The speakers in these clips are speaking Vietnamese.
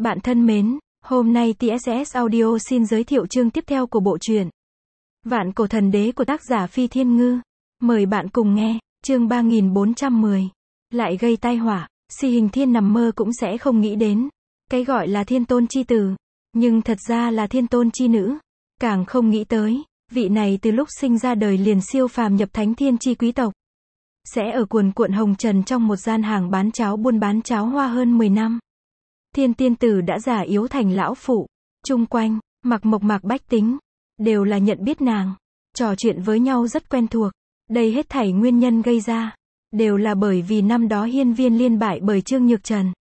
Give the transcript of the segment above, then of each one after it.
Bạn thân mến, hôm nay TSS Audio xin giới thiệu chương tiếp theo của bộ truyện Vạn cổ thần đế của tác giả Phi Thiên Ngư. Mời bạn cùng nghe, chương 3410. Lại gây tai họa, si hình thiên nằm mơ cũng sẽ không nghĩ đến. Cái gọi là thiên tôn chi tử, nhưng thật ra là thiên tôn chi nữ. Càng không nghĩ tới, vị này từ lúc sinh ra đời liền siêu phàm nhập thánh thiên chi quý tộc. Sẽ ở cuồn cuộn hồng trần trong một gian hàng bán cháo buôn bán cháo hoa hơn 10 năm. Thiên tiên tử đã già yếu thành lão phụ. Trung quanh, mặc mộc mạc bách tính, đều là nhận biết nàng. Trò chuyện với nhau rất quen thuộc. Đây hết thảy nguyên nhân gây ra. Đều là bởi vì năm đó hiên viên liên bại bởi Trương Nhược Trần.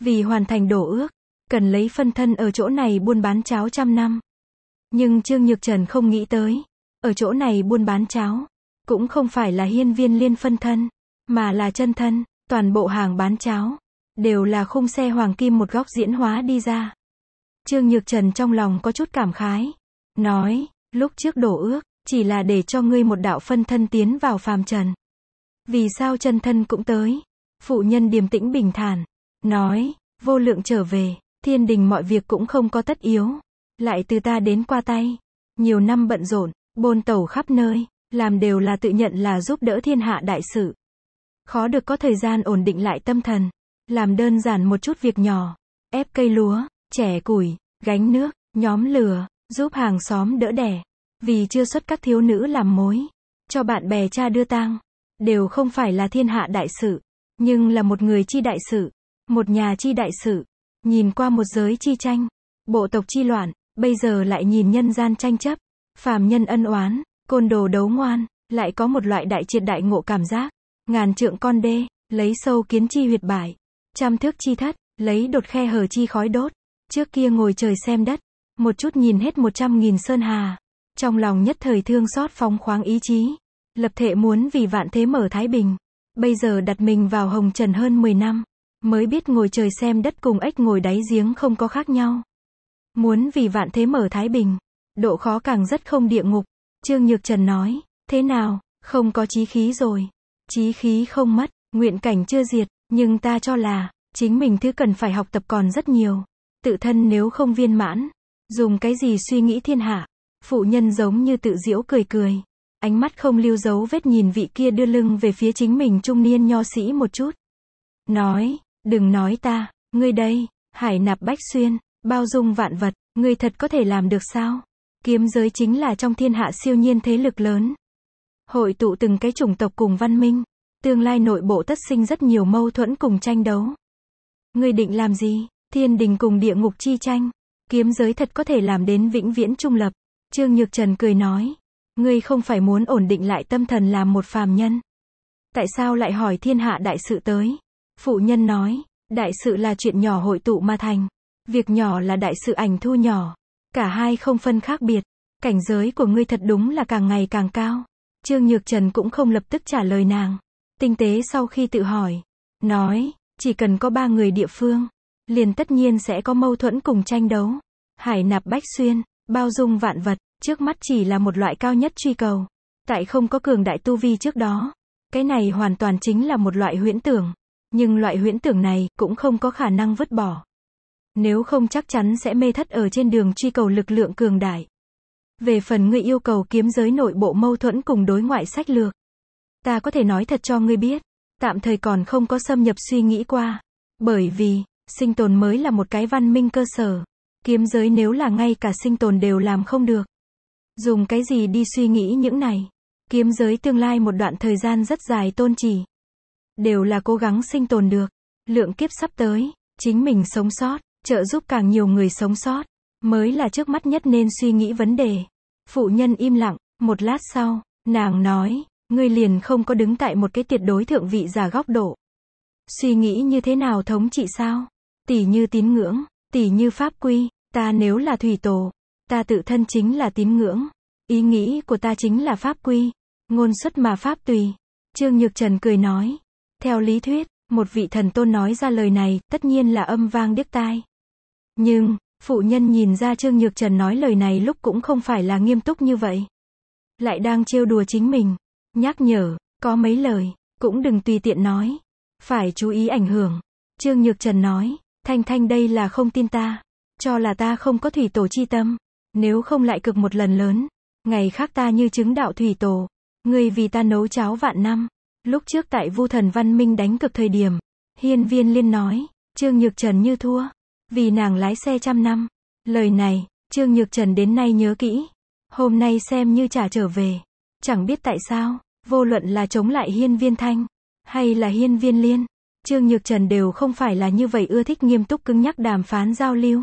Vì hoàn thành đổ ước, cần lấy phân thân ở chỗ này buôn bán cháo trăm năm. Nhưng Trương Nhược Trần không nghĩ tới. Ở chỗ này buôn bán cháo, cũng không phải là hiên viên liên phân thân, mà là chân thân, toàn bộ hàng bán cháo, Đều là khung xe hoàng kim một góc diễn hóa đi ra. Trương Nhược Trần trong lòng có chút cảm khái. Nói, lúc trước đổ ước, chỉ là để cho ngươi một đạo phân thân tiến vào phàm trần. Vì sao chân thân cũng tới? Phụ nhân điềm tĩnh bình thản. Nói, vô lượng trở về, thiên đình mọi việc cũng không có tất yếu. Lại từ ta đến qua tay. Nhiều năm bận rộn, bôn tàu khắp nơi, làm đều là tự nhận là giúp đỡ thiên hạ đại sự. Khó được có thời gian ổn định lại tâm thần. Làm đơn giản một chút việc nhỏ. Ép cây lúa, trẻ củi, gánh nước, nhóm lửa, giúp hàng xóm đỡ đẻ. Vì chưa xuất các thiếu nữ làm mối. Cho bạn bè cha đưa tang. Đều không phải là thiên hạ đại sự. Nhưng là một người chi đại sự. Một nhà chi đại sự. Nhìn qua một giới chi tranh. Bộ tộc chi loạn. Bây giờ lại nhìn nhân gian tranh chấp. Phàm nhân ân oán. Côn đồ đấu ngoan. Lại có một loại đại triệt đại ngộ cảm giác. Ngàn trượng con đê. Lấy sâu kiến chi huyệt bại. Trăm thước chi thắt, lấy đột khe hở chi khói đốt. Trước kia ngồi trời xem đất, một chút nhìn hết một trăm nghìn sơn hà. Trong lòng nhất thời thương xót phóng khoáng ý chí. Lập thể muốn vì vạn thế mở Thái Bình. Bây giờ đặt mình vào hồng trần hơn 10 năm. Mới biết ngồi trời xem đất cùng ếch ngồi đáy giếng không có khác nhau. Muốn vì vạn thế mở Thái Bình. Độ khó càng rất không địa ngục. Trương Nhược Trần nói, thế nào, không có chí khí rồi. Chí khí không mất, nguyện cảnh chưa diệt, nhưng ta cho là, chính mình thứ cần phải học tập còn rất nhiều. Tự thân nếu không viên mãn, dùng cái gì suy nghĩ thiên hạ. Phụ nhân giống như tự diễu cười cười. Ánh mắt không lưu dấu vết nhìn vị kia đưa lưng về phía chính mình trung niên nho sĩ một chút. Nói, đừng nói ta, ngươi đây, hải nạp bách xuyên, bao dung vạn vật, ngươi thật có thể làm được sao? Kiếm giới chính là trong thiên hạ siêu nhiên thế lực lớn. Hội tụ từng cái chủng tộc cùng văn minh, Tương lai nội bộ tất sinh rất nhiều mâu thuẫn cùng tranh đấu. Ngươi định làm gì? Thiên đình cùng địa ngục chi tranh. Kiếm giới thật có thể làm đến vĩnh viễn trung lập. Trương Nhược Trần cười nói. Ngươi không phải muốn ổn định lại tâm thần làm một phàm nhân. Tại sao lại hỏi thiên hạ đại sự tới? Phụ nhân nói. Đại sự là chuyện nhỏ hội tụ mà thành. Việc nhỏ là đại sự ảnh thu nhỏ. Cả hai không phân khác biệt. Cảnh giới của ngươi thật đúng là càng ngày càng cao. Trương Nhược Trần cũng không lập tức trả lời nàng. Tinh tế sau khi tự hỏi, nói, chỉ cần có ba người địa phương, liền tất nhiên sẽ có mâu thuẫn cùng tranh đấu. Hải nạp bách xuyên, bao dung vạn vật, trước mắt chỉ là một loại cao nhất truy cầu. Tại không có cường đại tu vi trước đó, cái này hoàn toàn chính là một loại huyễn tưởng. Nhưng loại huyễn tưởng này cũng không có khả năng vứt bỏ. Nếu không chắc chắn sẽ mê thất ở trên đường truy cầu lực lượng cường đại. Về phần người yêu cầu kiếm giới nội bộ mâu thuẫn cùng đối ngoại sách lược, Ta có thể nói thật cho ngươi biết, tạm thời còn không có xâm nhập suy nghĩ qua. Bởi vì, sinh tồn mới là một cái văn minh cơ sở. Kiếm giới nếu là ngay cả sinh tồn đều làm không được. Dùng cái gì đi suy nghĩ những này? Kiếm giới tương lai một đoạn thời gian rất dài tôn trì Đều là cố gắng sinh tồn được. Lượng kiếp sắp tới, chính mình sống sót, trợ giúp càng nhiều người sống sót. Mới là trước mắt nhất nên suy nghĩ vấn đề. Phụ nhân im lặng, một lát sau, nàng nói, ngươi liền không có đứng tại một cái tuyệt đối thượng vị giả góc độ. Suy nghĩ như thế nào thống trị sao? Tỷ như tín ngưỡng, tỷ như pháp quy, ta nếu là thủy tổ, ta tự thân chính là tín ngưỡng, ý nghĩ của ta chính là pháp quy, ngôn xuất mà pháp tùy. Trương Nhược Trần cười nói, theo lý thuyết, một vị thần tôn nói ra lời này, tất nhiên là âm vang điếc tai. Nhưng, phụ nhân nhìn ra Trương Nhược Trần nói lời này lúc cũng không phải là nghiêm túc như vậy. Lại đang trêu đùa chính mình, Nhắc nhở, có mấy lời, cũng đừng tùy tiện nói. Phải chú ý ảnh hưởng. Trương Nhược Trần nói, Thanh Thanh đây là không tin ta. Cho là ta không có thủy tổ chi tâm. Nếu không lại cực một lần lớn. Ngày khác ta như chứng đạo thủy tổ. Người vì ta nấu cháo vạn năm. Lúc trước tại Vu Thần Văn Minh đánh cực thời điểm. Hiên viên liên nói, Trương Nhược Trần như thua. Vì nàng lái xe trăm năm. Lời này, Trương Nhược Trần đến nay nhớ kỹ. Hôm nay xem như trả trở về. Chẳng biết tại sao, vô luận là chống lại hiên viên thanh, hay là hiên viên liên, Trương Nhược Trần đều không phải là như vậy ưa thích nghiêm túc cứng nhắc đàm phán giao lưu,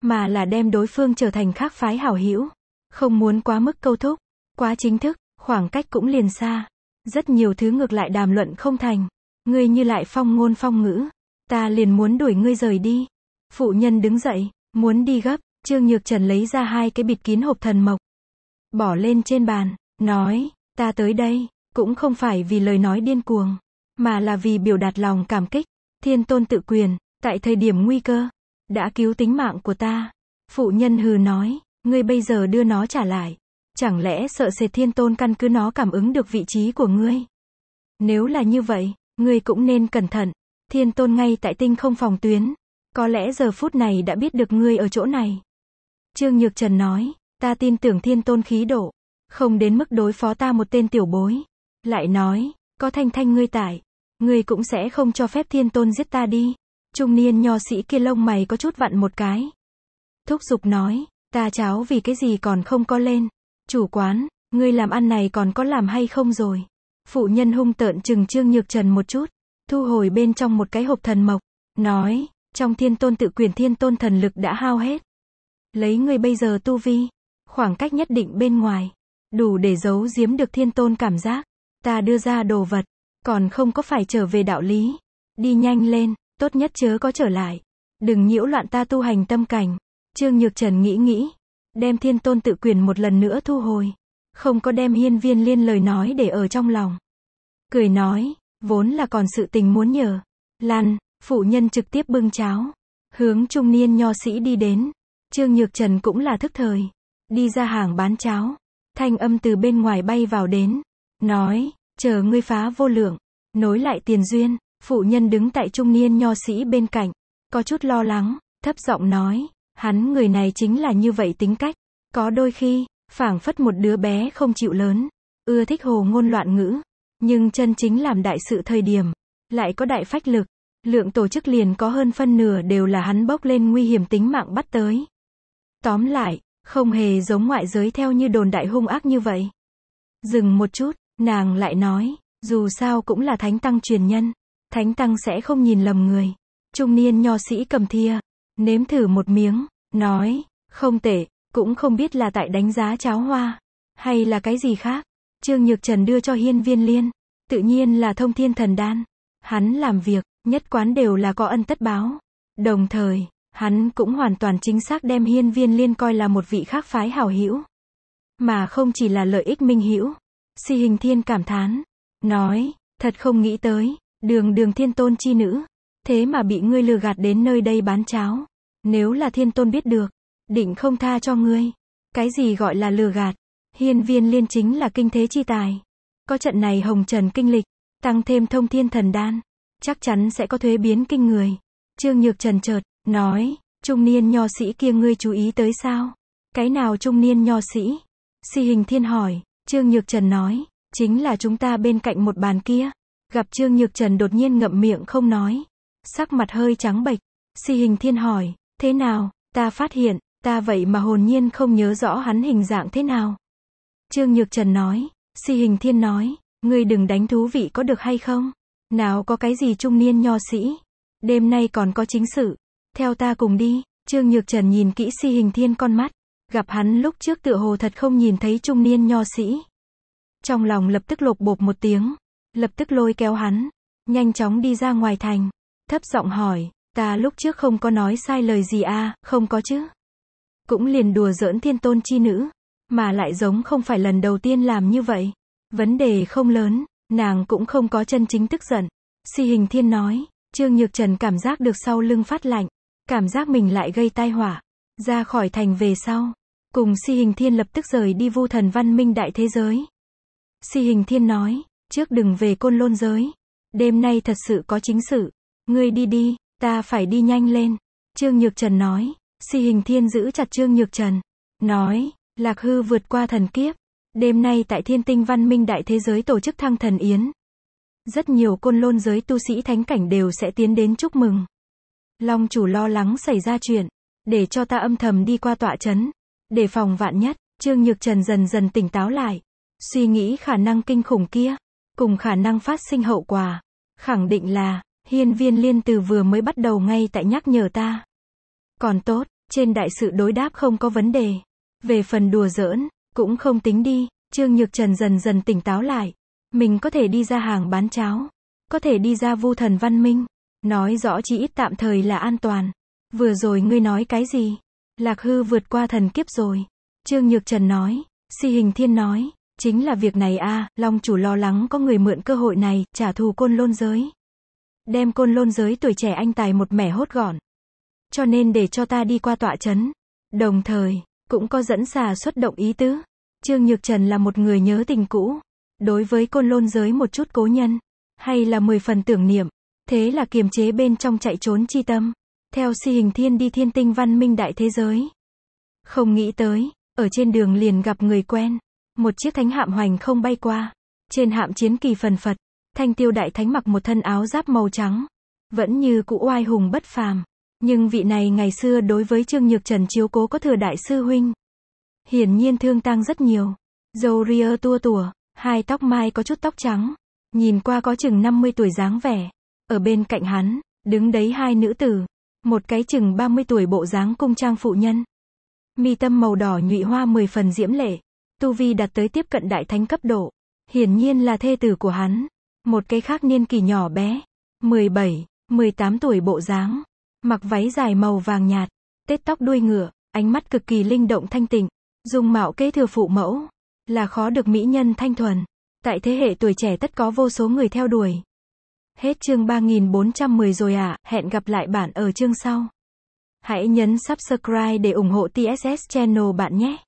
mà là đem đối phương trở thành khác phái hảo hữu, không muốn quá mức câu thúc, quá chính thức, khoảng cách cũng liền xa, rất nhiều thứ ngược lại đàm luận không thành, ngươi như lại phong ngôn phong ngữ, ta liền muốn đuổi ngươi rời đi. Phụ nhân đứng dậy, muốn đi gấp, Trương Nhược Trần lấy ra hai cái bịt kín hộp thần mộc, bỏ lên trên bàn, Nói, ta tới đây, cũng không phải vì lời nói điên cuồng, mà là vì biểu đạt lòng cảm kích. Thiên tôn tự quyền, tại thời điểm nguy cơ, đã cứu tính mạng của ta. Phụ nhân hừ nói, ngươi bây giờ đưa nó trả lại. Chẳng lẽ sợ sệt thiên tôn căn cứ nó cảm ứng được vị trí của ngươi? Nếu là như vậy, ngươi cũng nên cẩn thận. Thiên tôn ngay tại tinh không phòng tuyến. Có lẽ giờ phút này đã biết được ngươi ở chỗ này. Trương Nhược Trần nói, ta tin tưởng thiên tôn khí độ, không đến mức đối phó ta một tên tiểu bối. Lại nói, có thanh thanh ngươi tại Ngươi cũng sẽ không cho phép thiên tôn giết ta đi. Trung niên nho sĩ kia lông mày có chút vặn một cái. Thúc giục nói, ta cháu vì cái gì còn không có lên. Chủ quán, ngươi làm ăn này còn có làm hay không rồi. Phụ nhân hung tợn chừng trương nhược trần một chút. Thu hồi bên trong một cái hộp thần mộc. Nói, trong thiên tôn tự quyền thiên tôn thần lực đã hao hết. Lấy ngươi bây giờ tu vi, khoảng cách nhất định bên ngoài, đủ để giấu giếm được thiên tôn cảm giác. Ta đưa ra đồ vật, còn không có phải trở về đạo lý. Đi nhanh lên, tốt nhất chớ có trở lại. Đừng nhiễu loạn ta tu hành tâm cảnh. Trương Nhược Trần nghĩ nghĩ, đem thiên tôn tự quyền một lần nữa thu hồi. Không có đem hiên viên liên lời nói để ở trong lòng. Cười nói, vốn là còn sự tình muốn nhờ. Lan, phụ nhân trực tiếp bưng cháo. Hướng trung niên nho sĩ đi đến. Trương Nhược Trần cũng là thức thời. Đi ra hàng bán cháo thanh âm từ bên ngoài bay vào đến. Nói, chờ ngươi phá vô lượng, nối lại tiền duyên, phụ nhân đứng tại trung niên nho sĩ bên cạnh, có chút lo lắng, thấp giọng nói, hắn người này chính là như vậy tính cách, có đôi khi, phảng phất một đứa bé không chịu lớn, ưa thích hồ ngôn loạn ngữ, nhưng chân chính làm đại sự thời điểm, lại có đại phách lực, lượng tổ chức liền có hơn phân nửa đều là hắn bốc lên nguy hiểm tính mạng bắt tới. Tóm lại, không hề giống ngoại giới theo như đồn đại hung ác như vậy. Dừng một chút, nàng lại nói, dù sao cũng là thánh tăng truyền nhân. Thánh tăng sẽ không nhìn lầm người. Trung niên nho sĩ cầm thia, nếm thử một miếng, nói, không tệ, cũng không biết là tại đánh giá cháo hoa, hay là cái gì khác. Trương Nhược Trần đưa cho hiên viên liên, tự nhiên là thông thiên thần đan. Hắn làm việc, nhất quán đều là có ân tất báo. Đồng thời, Hắn cũng hoàn toàn chính xác đem hiên viên liên coi là một vị khác phái hảo hữu. Mà không chỉ là lợi ích minh hữu. Si hình thiên cảm thán. Nói, thật không nghĩ tới, đường đường thiên tôn chi nữ. Thế mà bị ngươi lừa gạt đến nơi đây bán cháo. Nếu là thiên tôn biết được, định không tha cho ngươi. Cái gì gọi là lừa gạt? Hiên viên liên chính là kinh thế chi tài. Có trận này hồng trần kinh lịch, tăng thêm thông thiên thần đan. Chắc chắn sẽ có thuế biến kinh người. Trương Nhược Trần chợt Nói, trung niên nho sĩ kia ngươi chú ý tới sao? Cái nào trung niên nho sĩ? Si hình thiên hỏi, Trương Nhược Trần nói, chính là chúng ta bên cạnh một bàn kia. Gặp Trương Nhược Trần đột nhiên ngậm miệng không nói. Sắc mặt hơi trắng bệch. Si hình thiên hỏi, thế nào, ta phát hiện, ta vậy mà hồn nhiên không nhớ rõ hắn hình dạng thế nào. Trương Nhược Trần nói, si hình thiên nói, ngươi đừng đánh thú vị có được hay không? Nào có cái gì trung niên nho sĩ? Đêm nay còn có chính sự. Theo ta cùng đi, Trương Nhược Trần nhìn kỹ si hình thiên con mắt. Gặp hắn lúc trước tựa hồ thật không nhìn thấy trung niên nho sĩ. Trong lòng lập tức lột bột một tiếng. Lập tức lôi kéo hắn. Nhanh chóng đi ra ngoài thành. Thấp giọng hỏi, ta lúc trước không có nói sai lời gì à, không có chứ. Cũng liền đùa giỡn thiên tôn chi nữ. Mà lại giống không phải lần đầu tiên làm như vậy. Vấn đề không lớn, nàng cũng không có chân chính tức giận. Si hình thiên nói, Trương Nhược Trần cảm giác được sau lưng phát lạnh. Cảm giác mình lại gây tai họa. Ra khỏi thành về sau. Cùng si hình thiên lập tức rời đi vu thần văn minh đại thế giới. Si hình thiên nói, trước đừng về côn lôn giới. Đêm nay thật sự có chính sự. Ngươi đi đi, ta phải đi nhanh lên. Trương Nhược Trần nói, si hình thiên giữ chặt Trương Nhược Trần. Nói, Lạc Hư vượt qua thần kiếp. Đêm nay tại thiên tinh văn minh đại thế giới tổ chức thăng thần yến. Rất nhiều côn lôn giới tu sĩ thánh cảnh đều sẽ tiến đến chúc mừng. Long chủ lo lắng xảy ra chuyện, để cho ta âm thầm đi qua tọa chấn, để phòng vạn nhất, Trương Nhược Trần dần dần tỉnh táo lại, suy nghĩ khả năng kinh khủng kia, cùng khả năng phát sinh hậu quả, khẳng định là, hiên viên liên từ vừa mới bắt đầu ngay tại nhắc nhở ta. Còn tốt, trên đại sự đối đáp không có vấn đề, về phần đùa giỡn, cũng không tính đi, Trương Nhược Trần dần dần tỉnh táo lại, mình có thể đi ra hàng bán cháo, có thể đi ra vu thần văn minh. Nói rõ chỉ ít tạm thời là an toàn. Vừa rồi ngươi nói cái gì? Lạc hư vượt qua thần kiếp rồi. Trương Nhược Trần nói. Si Hình Thiên nói. Chính là việc này a Long chủ lo lắng có người mượn cơ hội này, trả thù côn lôn giới. Đem côn lôn giới tuổi trẻ anh tài một mẻ hốt gọn. Cho nên để cho ta đi qua tọa chấn. Đồng thời, cũng có dẫn xà xuất động ý tứ. Trương Nhược Trần là một người nhớ tình cũ. Đối với côn lôn giới một chút cố nhân. Hay là mười phần tưởng niệm. Thế là kiềm chế bên trong chạy trốn chi tâm. Theo si hình thiên đi thiên tinh văn minh đại thế giới. Không nghĩ tới, ở trên đường liền gặp người quen. Một chiếc thánh hạm hoành không bay qua. Trên hạm chiến kỳ phần phật, thanh tiêu đại thánh mặc một thân áo giáp màu trắng. Vẫn như cũ oai hùng bất phàm. Nhưng vị này ngày xưa đối với Trương Nhược Trần chiếu cố có thừa đại sư huynh. Hiển nhiên thương tang rất nhiều. Dâu ria tua tủa, hai tóc mai có chút tóc trắng. Nhìn qua có chừng 50 tuổi dáng vẻ. Ở bên cạnh hắn, đứng đấy hai nữ tử, một cái chừng 30 tuổi bộ dáng cung trang phụ nhân. Mi tâm màu đỏ nhụy hoa 10 phần diễm lệ, tu vi đặt tới tiếp cận đại thánh cấp độ, hiển nhiên là thê tử của hắn. Một cái khác niên kỳ nhỏ bé, 17, 18 tuổi bộ dáng, mặc váy dài màu vàng nhạt, tết tóc đuôi ngựa, ánh mắt cực kỳ linh động thanh tịnh, dung mạo kế thừa phụ mẫu, là khó được mỹ nhân thanh thuần. Tại thế hệ tuổi trẻ tất có vô số người theo đuổi. Hết chương 3410 rồi ạ, à, hẹn gặp lại bạn ở chương sau. Hãy nhấn subscribe để ủng hộ TSS Channel bạn nhé.